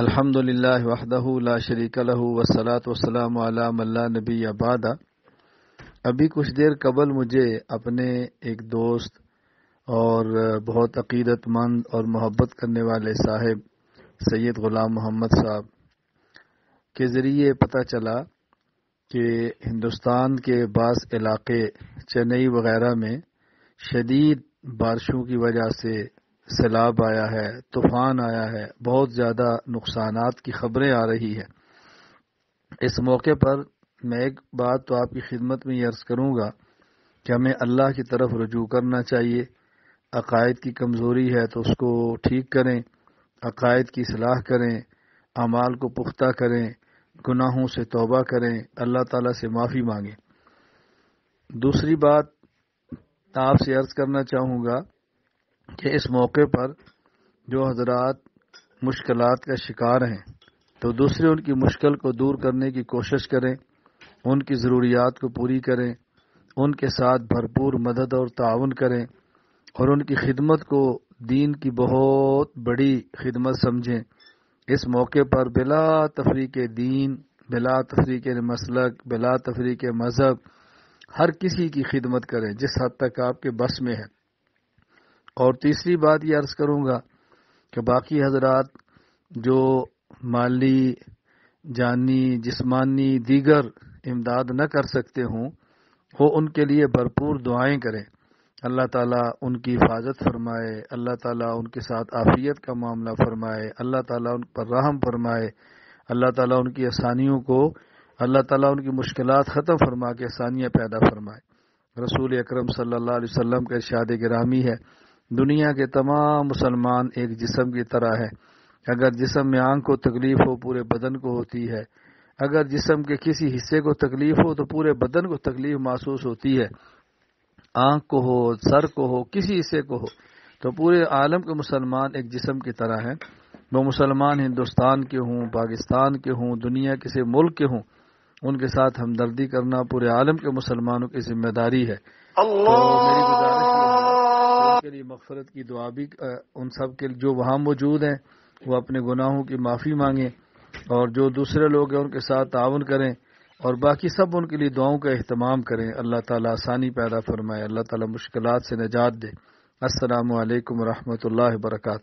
الحمد للہ وحدہ لا شریک السلاۃ وسلم نبی آبادہ ابھی کچھ دیر قبل مجھے اپنے ایک دوست اور بہت عقیدت مند اور محبت کرنے والے صاحب سید غلام محمد صاحب کے ذریعے پتہ چلا کہ ہندوستان کے بعض علاقے چنئی وغیرہ میں شدید بارشوں کی وجہ سے سیلاب آیا ہے طوفان آیا ہے بہت زیادہ نقصانات کی خبریں آ رہی ہے اس موقع پر میں ایک بات تو آپ کی خدمت میں یہ عرض کروں گا کہ ہمیں اللہ کی طرف رجوع کرنا چاہیے عقائد کی کمزوری ہے تو اس کو ٹھیک کریں عقائد کی صلاح کریں اعمال کو پختہ کریں گناہوں سے توبہ کریں اللہ تعالیٰ سے معافی مانگیں دوسری بات آپ سے عرض کرنا چاہوں گا کہ اس موقع پر جو حضرات مشکلات کا شکار ہیں تو دوسرے ان کی مشکل کو دور کرنے کی کوشش کریں ان کی ضروریات کو پوری کریں ان کے ساتھ بھرپور مدد اور تعاون کریں اور ان کی خدمت کو دین کی بہت بڑی خدمت سمجھیں اس موقع پر بلا تفریق دین بلا تفریق مسلک بلا تفریق مذہب ہر کسی کی خدمت کریں جس حد تک آپ کے بس میں ہے اور تیسری بات یہ عرض کروں گا کہ باقی حضرات جو مالی جانی جسمانی دیگر امداد نہ کر سکتے ہوں وہ ان کے لیے بھرپور دعائیں کریں اللہ تعالیٰ ان کی حفاظت فرمائے اللہ تعالیٰ ان کے ساتھ عافیت کا معاملہ فرمائے اللہ تعالیٰ ان پر رحم فرمائے اللہ تعالیٰ ان کی آسانیوں کو اللہ تعالیٰ ان کی مشکلات ختم فرما کے آسانیاں پیدا فرمائے رسول اکرم صلی اللہ علیہ وسلم کا ارشاد گرامی ہے دنیا کے تمام مسلمان ایک جسم کی طرح ہے اگر جسم میں آنکھ کو تکلیف ہو پورے بدن کو ہوتی ہے اگر جسم کے کسی حصے کو تکلیف ہو تو پورے بدن کو تکلیف محسوس ہوتی ہے آنکھ کو ہو سر کو ہو کسی حصے کو ہو تو پورے عالم کے مسلمان ایک جسم کی طرح ہیں وہ مسلمان ہندوستان کے ہوں پاکستان کے ہوں دنیا کسی ملک کے ہوں ان کے ساتھ ہمدردی کرنا پورے عالم کے مسلمانوں کی ذمہ داری ہے اللہ تو میری کے لیے مغفرت کی دعا بھی ان سب کے جو وہاں موجود ہیں وہ اپنے گناہوں کی معافی مانگیں اور جو دوسرے لوگ ہیں ان کے ساتھ تعاون کریں اور باقی سب ان کے لیے دعاؤں کا اہتمام کریں اللہ تعالیٰ آسانی پیدا فرمائے اللہ تعالیٰ مشکلات سے نجات دے السلام علیکم و رحمۃ اللہ وبرکاتہ